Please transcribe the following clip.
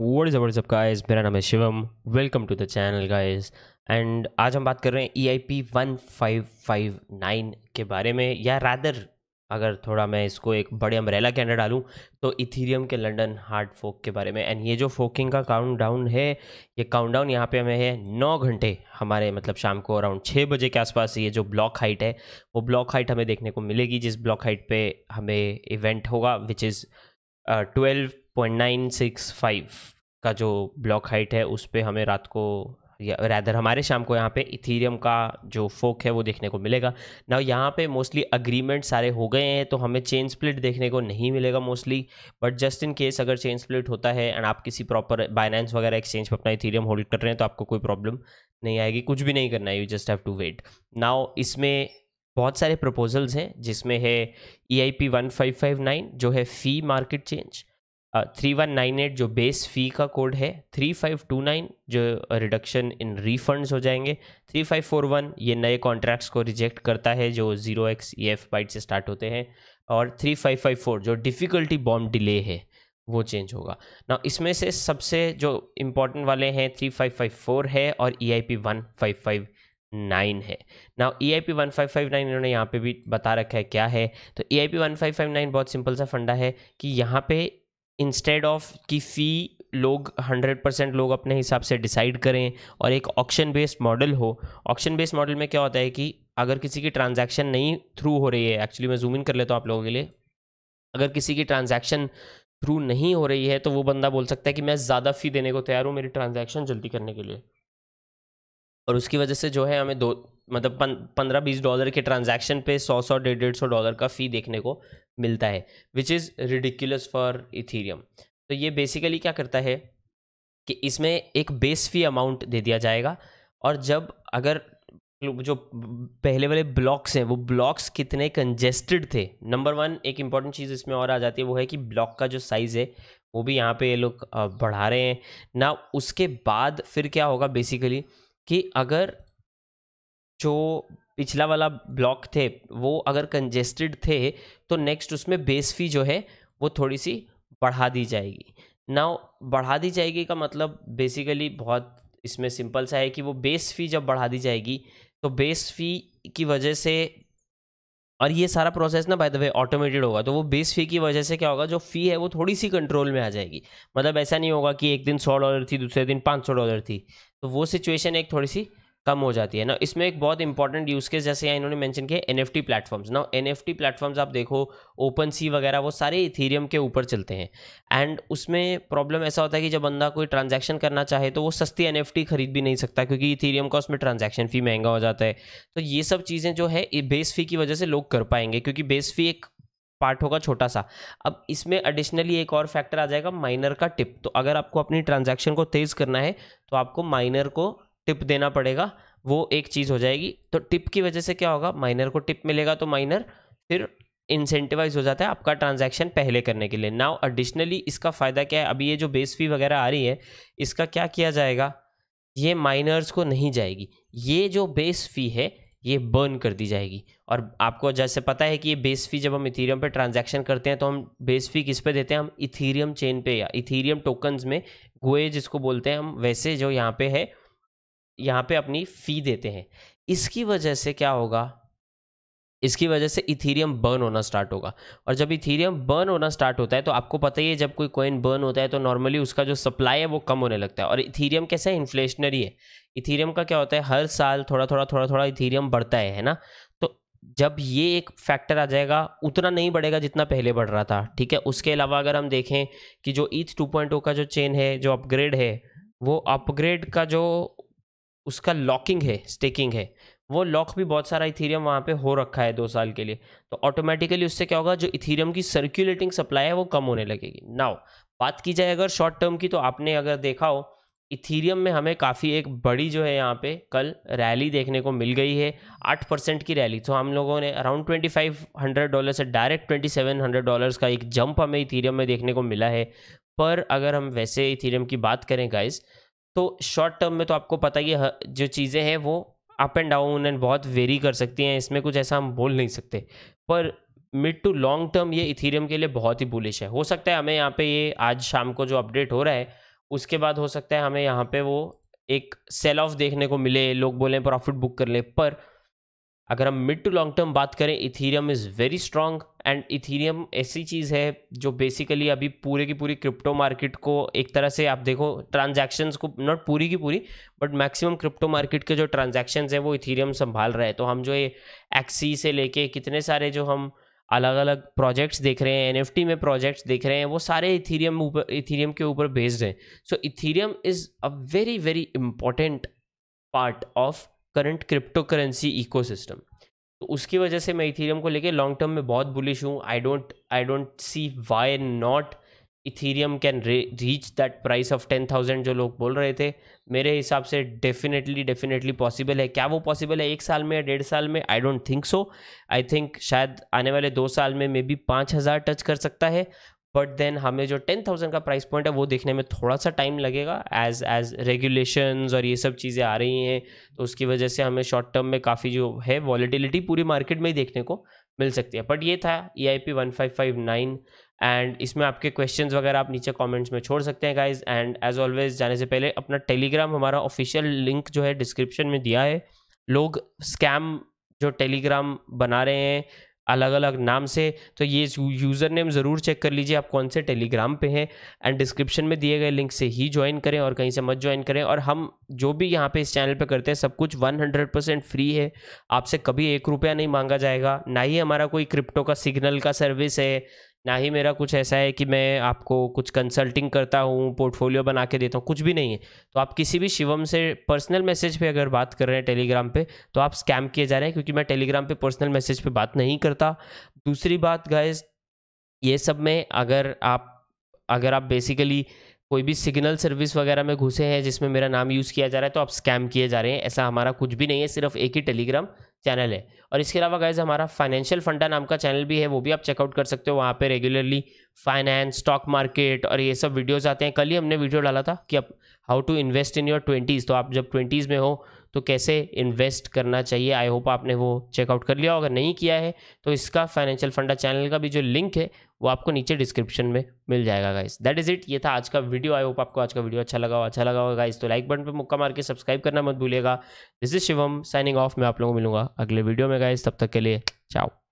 word is what's guys मेरा नाम है Shivam welcome to the channel guys and आज हम बात कर रहे हैं E I P one five five nine के बारे में या रादर अगर थोड़ा मैं इसको एक बड़े अम्ब्रेला के अंडर डालूं तो इथीरियम के लंडन हार्ड फोक के बारे में एंड ये जो फोकिंग का काउंट डाउन है ये काउंट डाउन यहाँ पर हमें है नौ घंटे हमारे मतलब शाम को अराउंड छः बजे के आसपास ये जो ब्लॉक हाइट है वो ब्लॉक हाइट हमें देखने को मिलेगी जिस ब्लॉक हाइट पर हमें इवेंट होगा which is twelve point nine six five का जो ब्लॉक हाइट है उस पर हमें रात को या रैदर हमारे शाम को यहाँ पे इथीरियम का जो फोक है वो देखने को मिलेगा ना यहाँ पे मोस्टली अग्रीमेंट सारे हो गए हैं तो हमें चेन स्प्लिट देखने को नहीं मिलेगा mostly but just in case अगर चेन स्प्लिट होता है एंड आप किसी प्रॉपर बाइनेंस वगैरह एक्सचेंज पर अपना इथीरियम होल्ड कर रहे हैं तो आपको कोई प्रॉब्लम नहीं आएगी कुछ भी नहीं करना है you just have to wait now इसमें बहुत सारे प्रपोजल्स हैं जिसमें है E I P one five five nine जो है fee market change three one nine eight जो बेस फ़ी का कोड है थ्री फाइव टू नाइन जो रिडक्शन इन रिफंड्स हो जाएंगे थ्री फाइव फोर वन ये नए कॉन्ट्रैक्ट्स को रिजेक्ट करता है जो zero x E F byte से स्टार्ट होते हैं और थ्री फाइव फाइव फोर जो डिफ़िकल्टी बॉम्ब डिले है वो चेंज होगा ना इसमें से सबसे जो इम्पोर्टेंट वाले हैं थ्री फाइव फाइव फोर है और E I P one five five nine है ना E I P one five five nine इन्होंने यहाँ पे भी बता रखा है क्या है तो E I P one five five nine बहुत सिंपल सा फंडा है कि यहाँ पे इंस्टेड ऑफ की फ़ी लोग हंड्रेड परसेंट लोग अपने हिसाब से डिसाइड करें और एक ऑक्शन बेस्ड मॉडल हो ऑक्शन बेस्ड मॉडल में क्या होता है कि अगर किसी की ट्रांजैक्शन नहीं थ्रू हो रही है एक्चुअली मैं जूम इन कर लेता हूँ आप लोगों के लिए अगर किसी की ट्रांजैक्शन थ्रू नहीं हो रही है तो वो बंदा बोल सकता है कि मैं ज़्यादा फ़ी देने को तैयार हूँ मेरी ट्रांजैक्शन जल्दी करने के लिए और उसकी वजह से जो है हमें दो मतलब पंद्रह बीस डॉलर के ट्रांजैक्शन पे सौ सौ डेढ़ डेढ़ सौ डॉलर का फ़ी देखने को मिलता है which is ridiculous for Ethereum तो ये बेसिकली क्या करता है कि इसमें एक बेस फी अमाउंट दे दिया जाएगा और जब अगर जो पहले वाले ब्लॉक्स हैं वो ब्लॉक्स कितने कंजेस्टेड थे नंबर वन एक इम्पॉर्टेंट चीज़ इसमें और आ जाती है वो है कि ब्लॉक का जो साइज़ है वो भी यहाँ पे ये लोग बढ़ा रहे हैं ना उसके बाद फिर क्या होगा बेसिकली कि अगर जो पिछला वाला ब्लॉक थे वो अगर कंजेस्टेड थे तो नेक्स्ट उसमें बेस फी जो है वो थोड़ी सी बढ़ा दी जाएगी नाउ बढ़ा दी जाएगी का मतलब बेसिकली बहुत इसमें सिंपल सा है कि वो बेस फी जब बढ़ा दी जाएगी तो बेस फी की वजह से और ये सारा प्रोसेस ना बाय द वे ऑटोमेटेड होगा तो वो बेस फी की वजह से क्या होगा जो फ़ी है वो थोड़ी सी कंट्रोल में आ जाएगी मतलब ऐसा नहीं होगा कि एक दिन सौ डॉलर थी दूसरे दिन पाँच सौ डॉलर थी तो वो सिचुएशन एक थोड़ी सी कम हो जाती है ना इसमें एक बहुत इंपॉर्टेंट यूज केस जैसे यहाँ इन्होंने मेंशन किया एन एफ टी प्लेटफॉर्म्स ना एन एफ टी प्लेटफॉर्म्स आप देखो ओपन सी वगैरह वो सारे इथीरियम के ऊपर चलते हैं एंड उसमें प्रॉब्लम ऐसा होता है कि जब बंदा कोई ट्रांजैक्शन करना चाहे तो वो सस्ती एन एफ टी खरीद भी नहीं सकता क्योंकि इथेरियम का उसमें ट्रांजेक्शन फ़ी महंगा हो जाता है तो ये सब चीज़ें जो है बेस फी की वजह से लोग कर पाएंगे क्योंकि बेस फी एक पार्ट होगा छोटा सा अब इसमें एडिशनली एक और फैक्टर आ जाएगा माइनर का टिप तो अगर आपको अपनी ट्रांजैक्शन को तेज़ करना है तो आपको माइनर को टिप देना पड़ेगा वो एक चीज़ हो जाएगी तो टिप की वजह से क्या होगा माइनर को टिप मिलेगा तो माइनर फिर इंसेंटिवाइज हो जाता है आपका ट्रांजैक्शन पहले करने के लिए नाउ एडिशनली इसका फ़ायदा क्या है अभी ये जो बेस फी वगैरह आ रही है इसका क्या किया जाएगा ये माइनर्स को नहीं जाएगी ये जो बेस फी है ये बर्न कर दी जाएगी और आपको जैसे पता है कि ये बेस फी जब हम इथीरियम पे ट्रांजैक्शन करते हैं तो हम बेस फी किस पे देते हैं हम इथीरियम चेन पे या इथीरियम टोकन्स में गोए जिसको बोलते हैं हम वैसे जो यहाँ पे है यहाँ पे अपनी फ़ी देते हैं इसकी वजह से क्या होगा इसकी वजह से इथीरियम बर्न होना स्टार्ट होगा और जब इथीरियम बर्न होना स्टार्ट होता है तो आपको पता ही है जब कोई कॉइन बर्न होता है तो नॉर्मली उसका जो सप्लाई है वो कम होने लगता है और इथीरियम कैसे है इन्फ्लेशनरी है इथीरियम का क्या होता है हर साल थोड़ा थोड़ा थोड़ा थोड़ा इथीरियम बढ़ता है है ना तो जब ये एक फैक्टर आ जाएगा उतना नहीं बढ़ेगा जितना पहले बढ़ रहा था ठीक है उसके अलावा अगर हम देखें कि जो ईथ टू oh का जो चेन है जो अपग्रेड है वो अपग्रेड का जो उसका लॉकिंग है स्टेकिंग है वो लॉक भी बहुत सारा इथीरियम वहाँ पे हो रखा है दो साल के लिए तो ऑटोमेटिकली उससे क्या होगा जो इथीरियम की सर्क्यूलेटिंग सप्लाई है वो कम होने लगेगी नाउ बात की जाए अगर शॉर्ट टर्म की तो आपने अगर देखा हो इथीरियम में हमें काफ़ी एक बड़ी जो है यहाँ पे कल रैली देखने को मिल गई है आठ परसेंट की रैली तो हम लोगों ने around twenty five hundred dollar से direct twenty seven hundred dollars का एक जंप हमें इथीरियम में देखने को मिला है पर अगर हम वैसे इथीरियम की बात करें गाइज तो शॉर्ट टर्म में तो आपको पता ही जो चीज़ें हैं वो अप एंड डाउन एंड बहुत वेरी कर सकती हैं इसमें कुछ ऐसा हम बोल नहीं सकते पर मिड टू लॉन्ग टर्म ये इथीरियम के लिए बहुत ही बुलिश है हो सकता है हमें यहाँ पे ये आज शाम को जो अपडेट हो रहा है उसके बाद हो सकता है हमें यहाँ पे वो एक सेल ऑफ देखने को मिले लोग बोलें प्रॉफिट बुक कर ले पर अगर हम मिड टू लॉन्ग टर्म बात करें Ethereum is very strong and Ethereum ऐसी चीज़ है जो बेसिकली अभी पूरे की पूरी क्रिप्टो मार्केट को एक तरह से आप देखो ट्रांजैक्शंस को नॉट पूरी की पूरी बट मैक्सिमम क्रिप्टो मार्केट के जो ट्रांजैक्शंस हैं वो इथीरियम संभाल रहा है तो हम जो ये एक्सी से लेके कितने सारे जो हम अलग अलग प्रोजेक्ट्स देख रहे हैं एन में प्रोजेक्ट्स देख रहे हैं वो सारे इथीरियम ऊपर इथीरियम के ऊपर बेस्ड हैं so Ethereum is a very very important part of current crypto currency system तो उसकी वजह से मैं इथीरियम को लेके लॉन्ग टर्म में बहुत बुलिश हूँ I don't I don't see why not Ethereum can reach that price of ten thousand जो लोग बोल रहे थे मेरे हिसाब से डेफिनेटली डेफिनेटली पॉसिबल है क्या वो पॉसिबल है एक साल में या डेढ़ साल में I don't think so I think शायद आने वाले दो साल में मे बी पाँच हज़ार टच कर सकता है बट देन हमें जो टेन थाउजेंड का प्राइस पॉइंट है वो देखने में थोड़ा सा टाइम लगेगा एज एज रेगुलेशन और ये सब चीज़ें आ रही हैं तो उसकी वजह से हमें शॉर्ट टर्म में काफ़ी जो है वॉलीटिलिटी पूरी मार्केट में ही देखने को मिल सकती है बट ये था E I P one five five nine and इसमें आपके क्वेश्चंस वगैरह आप नीचे कमेंट्स में छोड़ सकते हैं गाइज एंड एज ऑलवेज जाने से पहले अपना टेलीग्राम हमारा ऑफिशियल लिंक जो है डिस्क्रिप्शन में दिया है लोग स्कैम जो टेलीग्राम बना रहे हैं अलग अलग नाम से तो ये यूज़र नेम ज़रूर चेक कर लीजिए आप कौन से टेलीग्राम पे हैं एंड डिस्क्रिप्शन में दिए गए लिंक से ही ज्वाइन करें और कहीं से मत ज्वाइन करें और हम जो भी यहाँ पे इस चैनल पे करते हैं सब कुछ 100% फ्री है आपसे कभी एक रुपया नहीं मांगा जाएगा ना ही हमारा कोई क्रिप्टो का सिग्नल का सर्विस है ना ही मेरा कुछ ऐसा है कि मैं आपको कुछ कंसल्टिंग करता हूँ पोर्टफोलियो बना के देता हूँ कुछ भी नहीं है तो आप किसी भी शिवम से पर्सनल मैसेज पे अगर बात कर रहे हैं टेलीग्राम पे तो आप स्कैम किए जा रहे हैं क्योंकि मैं टेलीग्राम पे पर्सनल मैसेज पे बात नहीं करता दूसरी बात गाइज ये सब में अगर आप अगर आप बेसिकली कोई भी सिग्नल सर्विस वगैरह में घुसे हैं जिसमें मेरा नाम यूज़ किया जा रहा है तो आप स्कैम किए जा रहे हैं ऐसा हमारा कुछ भी नहीं है सिर्फ एक ही टेलीग्राम चैनल है और इसके अलावा गैज़ हमारा फाइनेंशियल फंडा नाम का चैनल भी है वो भी आप चेकआउट कर सकते हो वहाँ पे रेगुलरली फाइनेंस स्टॉक मार्केट और ये सब वीडियोज आते हैं कल ही हमने वीडियो डाला था कि आप how to invest in your twenties तो आप जब ट्वेंटीज़ में हो तो कैसे इन्वेस्ट करना चाहिए आई होप आपने वो चेकआउट कर लिया अगर नहीं किया है तो इसका फाइनेंशियल फंडा चैनल का भी जो लिंक है वो आपको नीचे डिस्क्रिप्शन में मिल जाएगा गाइस दैट इज इट ये था आज का वीडियो आई होप आपको आज का वीडियो अच्छा लगा हो अच्छा लगा होगा गाइस तो लाइक बटन पे मुक्का मार के सब्सक्राइब करना मत भूलिएगा this is Shivam signing off मैं आप लोगों को मिलूंगा अगले वीडियो में गाइस तब तक के लिए चाओ